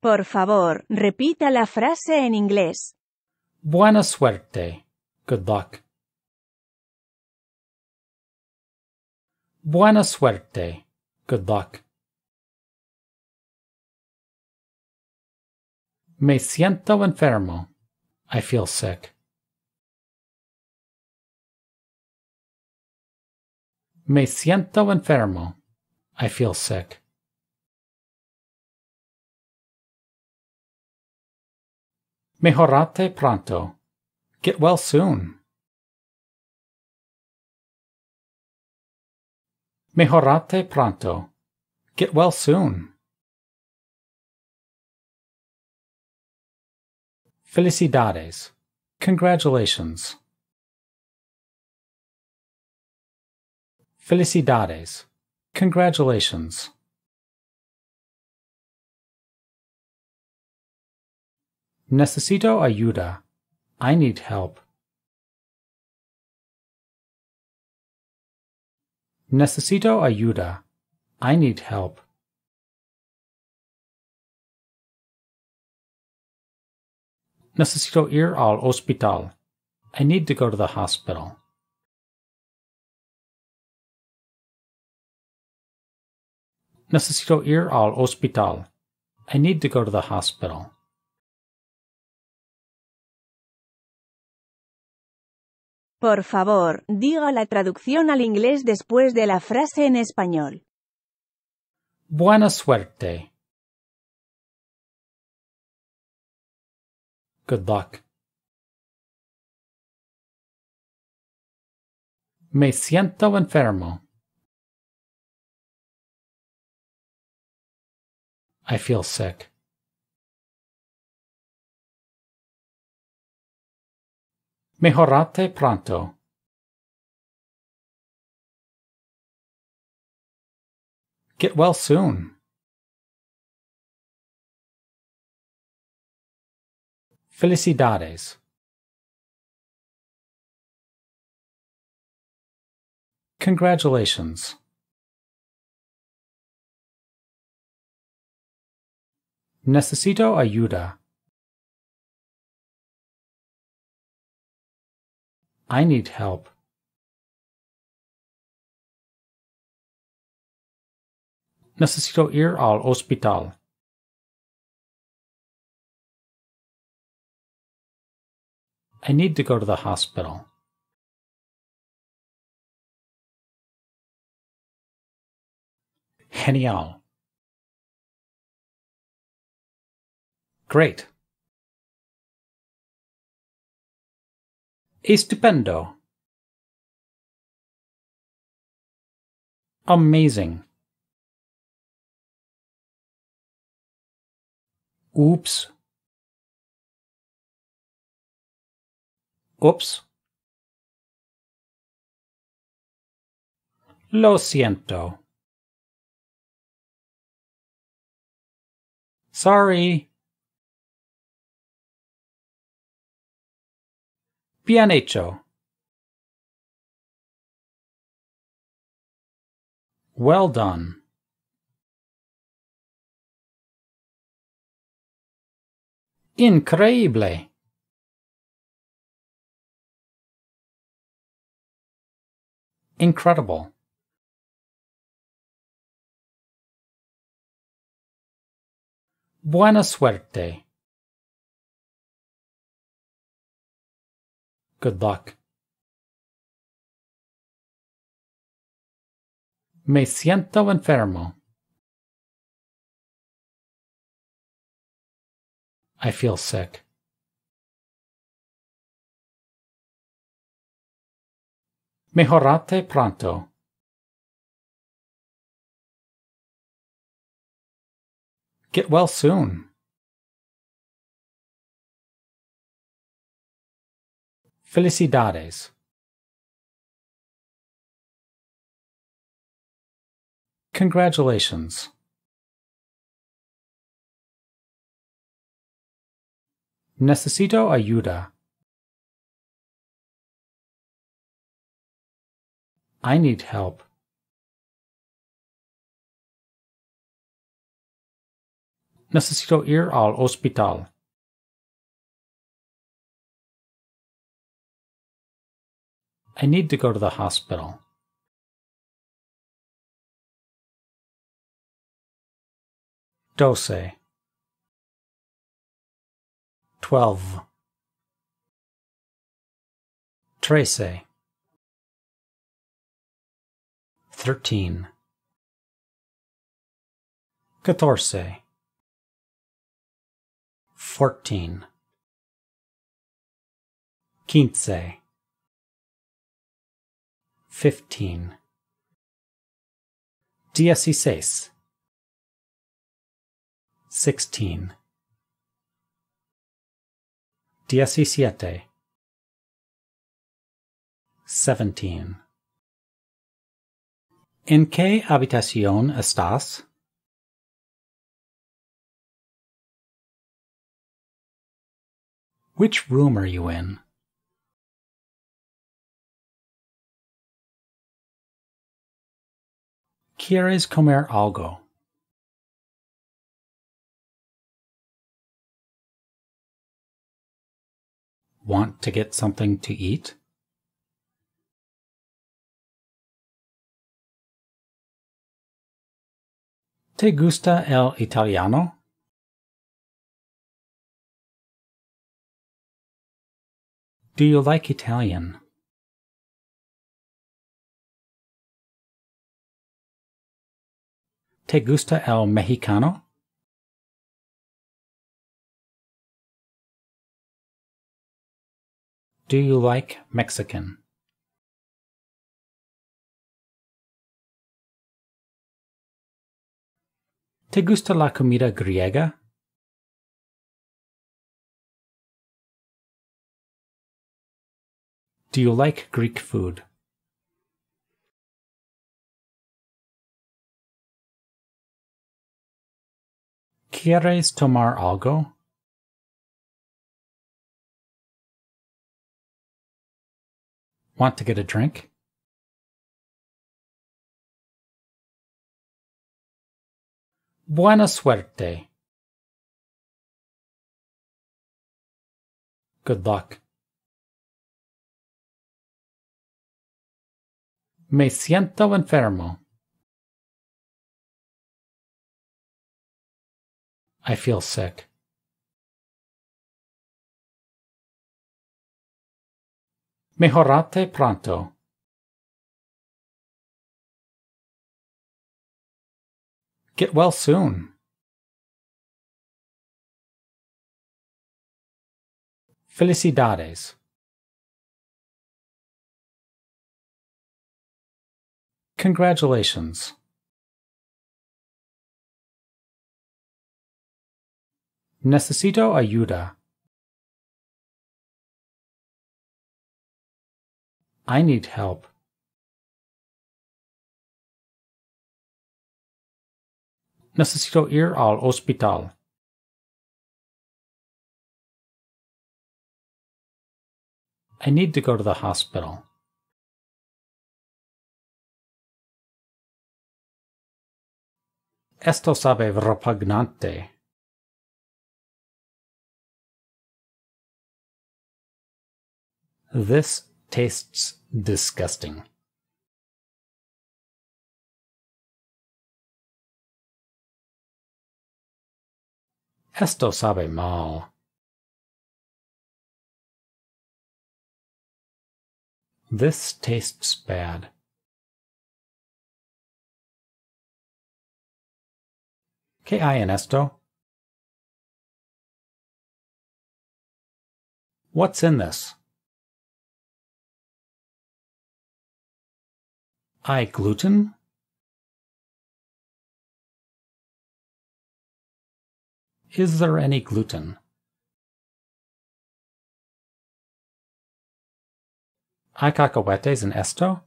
Por favor, repita la frase en inglés. Buena suerte. Good luck. Buena suerte. Good luck. Me siento enfermo. I feel sick. Me siento enfermo. I feel sick. Mejorate pronto. Get well soon. Mejorate pronto. Get well soon. Felicidades. Congratulations. Felicidades. Congratulations. Necesito ayuda. I need help. Necesito ayuda. I need help. Necesito ir al hospital. I need to go to the hospital. Necesito ir al hospital. I need to go to the hospital. Por favor, diga la traducción al inglés después de la frase en español. Buena suerte. Good luck. Me siento enfermo. I feel sick. Mejorate pronto. Get well soon. Felicidades. Congratulations. Necesito ayuda. I need help. Necesito ir al hospital. I need to go to the hospital. Genial. Great. estupendo. Amazing. Oops. Oops. Lo siento. Sorry. hecho. Well done. Increíble. Incredible. Buena suerte. Good luck. Me siento enfermo. I feel sick. Mejorate pronto. Get well soon. Felicidades. Congratulations. Necesito ayuda. I need help. Necesito ir al hospital. I need to go to the hospital. Dose. Twelve. Trece. Thirteen. Catorce. Fourteen. Quince. 15. Dieciséis. 16. Diecisiete. 17. ¿En qué habitación estás? Which room are you in? ¿Quieres comer algo? Want to get something to eat? ¿Te gusta el italiano? Do you like Italian? Te gusta el mexicano? Do you like Mexican? ¿Te gusta la comida griega? Do you like Greek food? ¿Quieres tomar algo? Want to get a drink? Buena suerte. Good luck. Me siento enfermo. I feel sick. Mejorate pronto. Get well soon. Felicidades. Congratulations. Necesito ayuda. I need help. Necesito ir al hospital. I need to go to the hospital. Esto sabe repugnante. This tastes disgusting. Esto sabe mal. This tastes bad. Que hay en esto? What's in this? I gluten? Is there any gluten? Hay cacahuetes en esto?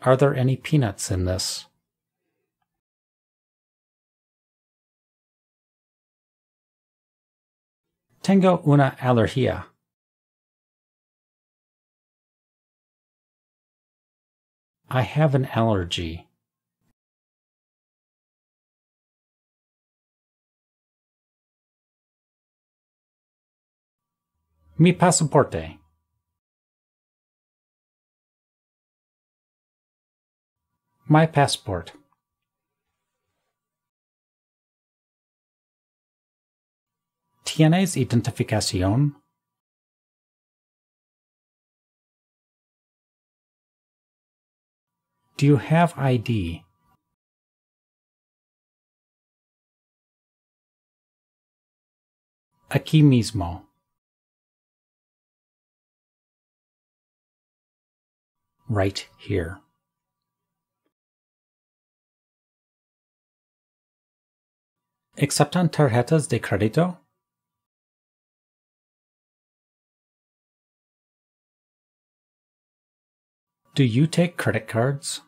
Are there any peanuts in this? Tengo una alergia. I have an allergy. Mi pasaporte. My passport. ¿Tienes identificación? Do you have ID? Aquí mismo. Right here. ¿Exceptan tarjetas de crédito? Do you take credit cards?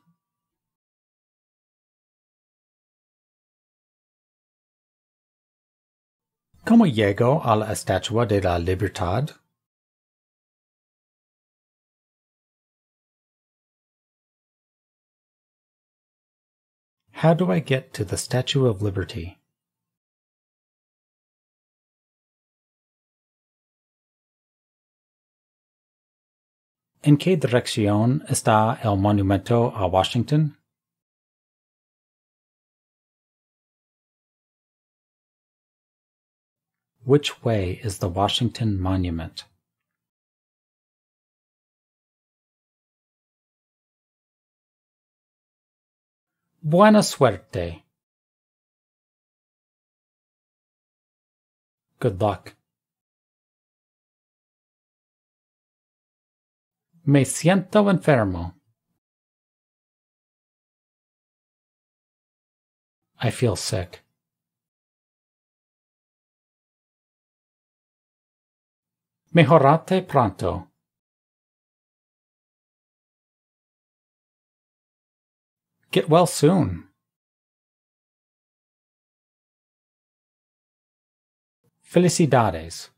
¿Cómo llego a la Estatua de la Libertad? How do I get to the Statue of Liberty? ¿En qué dirección está el monumento a Washington? Which way is the Washington Monument? Buena suerte. Good luck. Me siento enfermo. I feel sick. Mejorate pronto. Get well soon. Felicidades.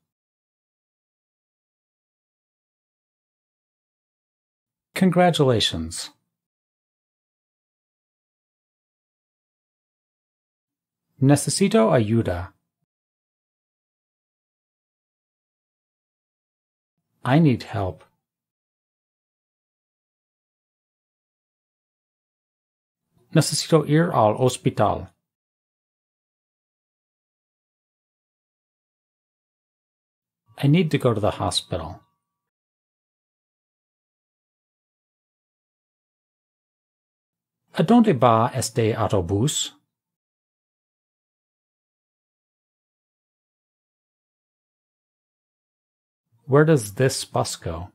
Congratulations. Necesito ayuda. I need help. Necesito ir al hospital. I need to go to the hospital. ¿A dónde va este autobús? Where does this bus go?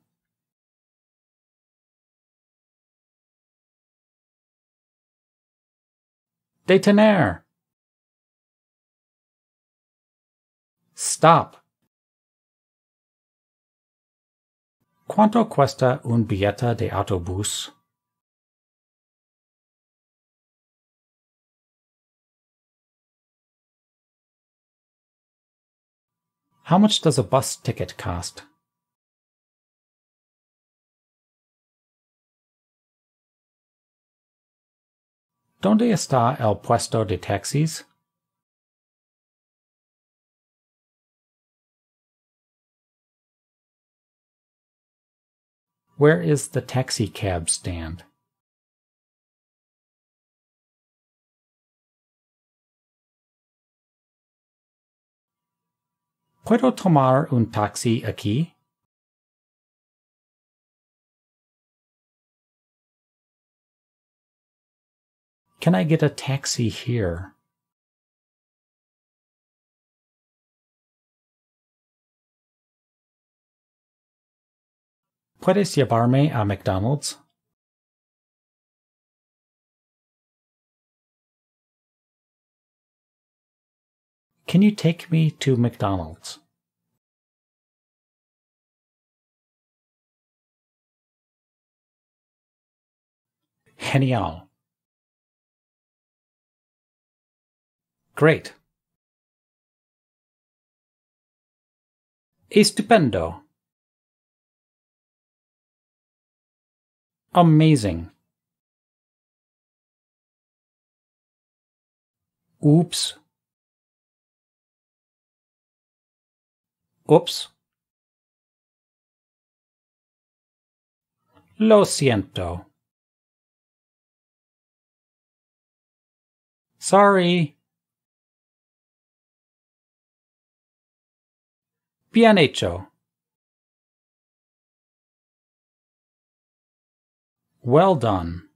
Détener! Stop! Quanto cuesta un billete de autobús? How much does a bus ticket cost? ¿Dónde está el puesto de taxis? Where is the taxi cab stand? ¿Puedo tomar un taxi aquí? Can I get a taxi here? ¿Puedes llevarme a McDonald's? Can you take me to McDonald's? Genial. Great. Estupendo. Amazing. Oops. Oops. Lo siento. Sorry. Bien hecho. Well done.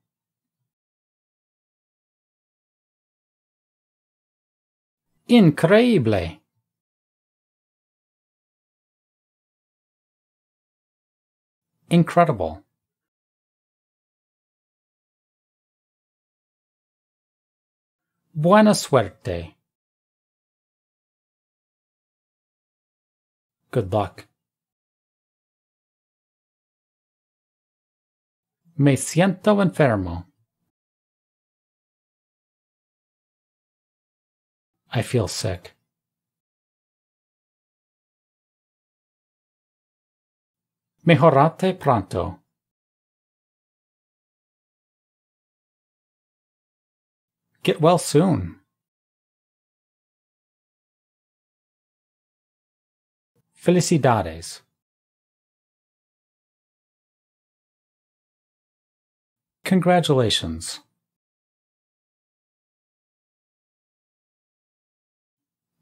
Increíble. Incredible. Buena suerte. Good luck. Me siento enfermo. I feel sick. Mejorate pronto. Get well soon. Felicidades. Congratulations.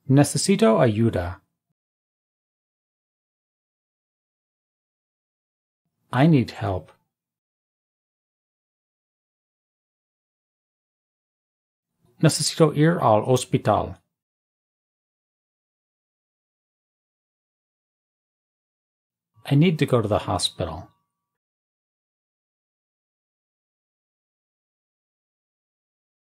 Necesito ayuda. I need help. necesito ir al hospital. I need to go to the hospital.